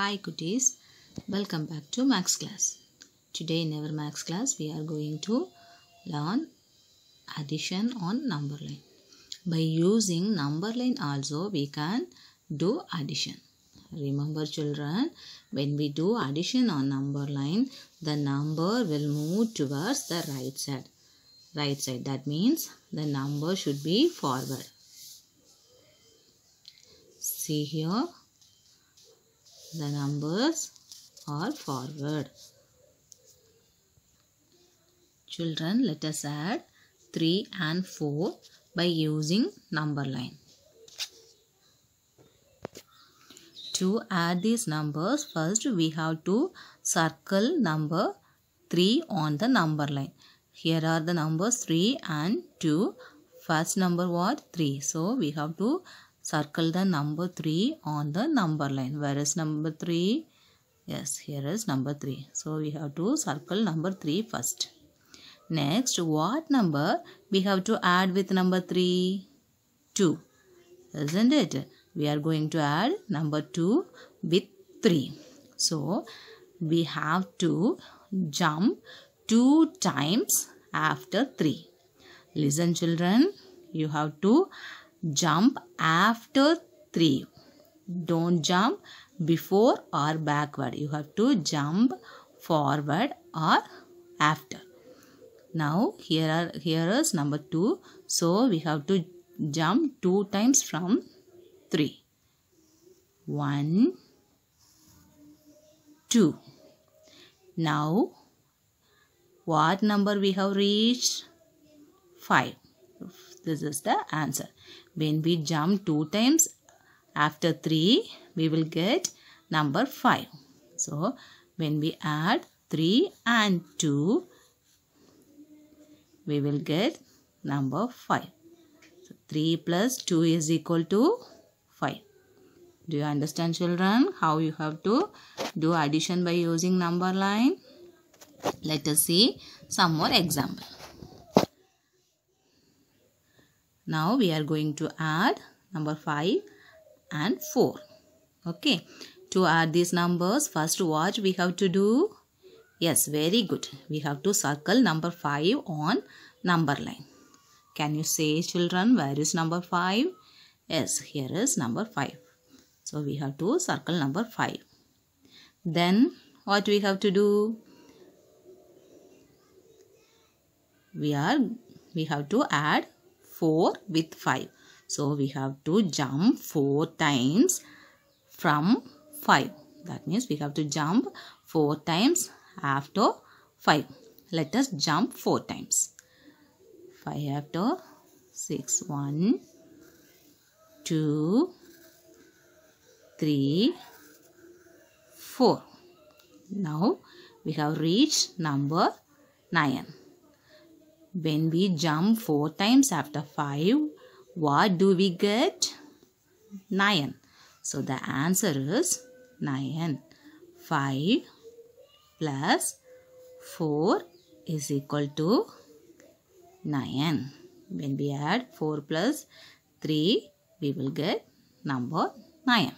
Hi cuties, welcome back to Max class. Today in our Max class we are going to learn addition on number line. By using number line also we can do addition. Remember children, when we do addition on number line, the number will move towards the right side. Right side that means the number should be forward. See here the numbers are forward. Children, let us add 3 and 4 by using number line. To add these numbers, first we have to circle number 3 on the number line. Here are the numbers 3 and 2. First number what? 3. So, we have to circle the number 3 on the number line where is number 3 yes here is number 3 so we have to circle number 3 first next what number we have to add with number 3 2 isn't it we are going to add number 2 with 3 so we have to jump 2 times after 3 listen children you have to jump after 3 don't jump before or backward you have to jump forward or after now here are here is number 2 so we have to jump two times from 3 1 2 now what number we have reached 5 this is the answer. When we jump two times after three, we will get number five. So, when we add three and two, we will get number five. So, three plus two is equal to five. Do you understand children how you have to do addition by using number line? Let us see some more example. Now we are going to add number 5 and 4. Okay. To add these numbers, first what we have to do? Yes, very good. We have to circle number 5 on number line. Can you say children where is number 5? Yes, here is number 5. So we have to circle number 5. Then what we have to do? We are we have to add 4 with 5. So we have to jump 4 times from 5. That means we have to jump 4 times after 5. Let us jump 4 times. 5 after 6. 1, 2, 3, 4. Now we have reached number 9. When we jump 4 times after 5, what do we get? 9. So the answer is 9. 5 plus 4 is equal to 9. When we add 4 plus 3, we will get number 9.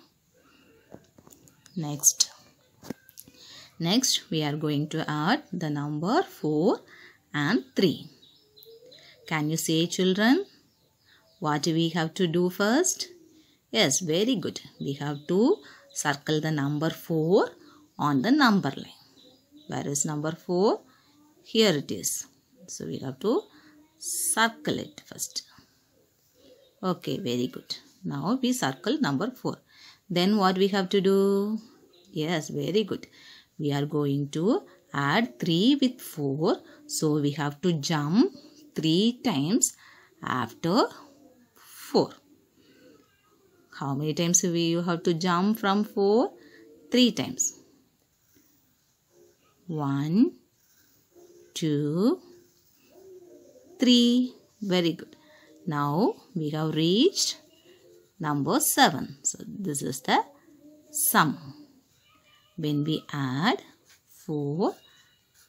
Next. Next, we are going to add the number 4 and 3. Can you say children? What do we have to do first? Yes, very good. We have to circle the number 4 on the number line. Where is number 4? Here it is. So we have to circle it first. Okay, very good. Now we circle number 4. Then what we have to do? Yes, very good. We are going to add 3 with 4. So we have to jump 3 times after 4. How many times we you have to jump from 4? 3 times. 1, 2, 3. Very good. Now we have reached number 7. So this is the sum. When we add 4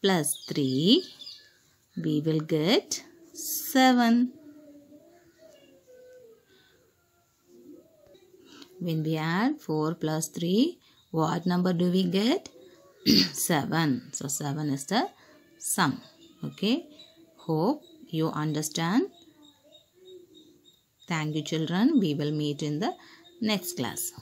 plus 3, we will get 7. When we add 4 plus 3, what number do we get? 7. So 7 is the sum. Okay. Hope you understand. Thank you children. We will meet in the next class.